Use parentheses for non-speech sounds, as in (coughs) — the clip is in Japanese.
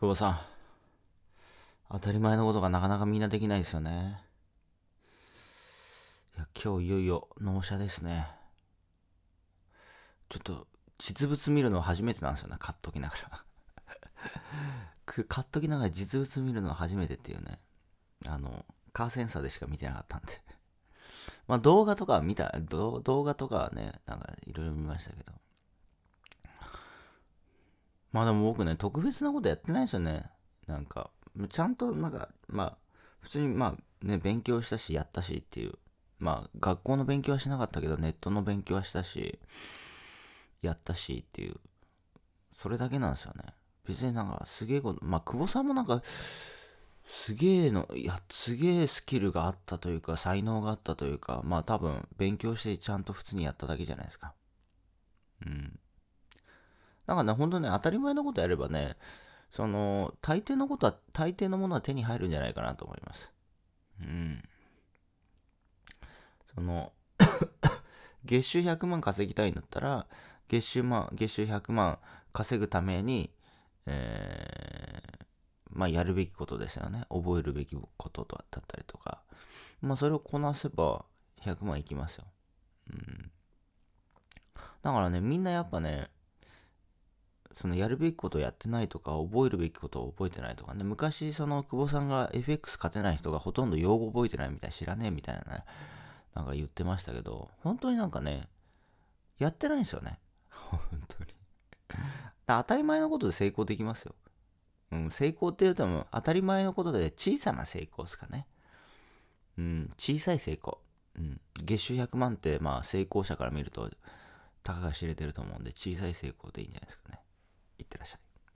久保さん、当たり前のことがなかなかみんなできないですよね。いや、今日いよいよ納車ですね。ちょっと、実物見るの初めてなんですよね、買っときながら。(laughs) 買っときながら実物見るの初めてっていうね。あの、カーセンサーでしか見てなかったんでまあ動画とか見た、動画とかはね、なんかいろいろ見ましたけど。まあでも僕ね、特別なことやってないですよね。なんか、ちゃんと、なんか、まあ、普通に、まあ、ね、勉強したし、やったしっていう。まあ、学校の勉強はしなかったけど、ネットの勉強はしたし、やったしっていう。それだけなんですよね。別になんか、すげえこと、まあ、久保さんもなんか、すげえの、いや、すげえスキルがあったというか、才能があったというか、まあ多分、勉強してちゃんと普通にやっただけじゃないですか。なんかね、ほんとね、当たり前のことやればね、その、大抵のことは、大抵のものは手に入るんじゃないかなと思います。うん。その (coughs) 月収100万稼ぎたいんだったら、月収ま月収100万稼ぐために、えー、まあ、やるべきことですよね。覚えるべきことだったりとか。まあ、それをこなせば100万いきますよ。うん。だからね、みんなやっぱね、そのやるべきことをやってないとか、覚えるべきことを覚えてないとかね、昔、その久保さんが FX 勝てない人がほとんど用語覚えてないみたい、知らねえみたいなね、なんか言ってましたけど、本当になんかね、やってないんですよね。(laughs) 本当に当たり前のことで成功できますよ。うん、成功っていうとも当たり前のことで小さな成功ですかね。うん、小さい成功。うん、月収100万って、まあ、成功者から見ると、たかが知れてると思うんで、小さい成功でいいんじゃないですかね。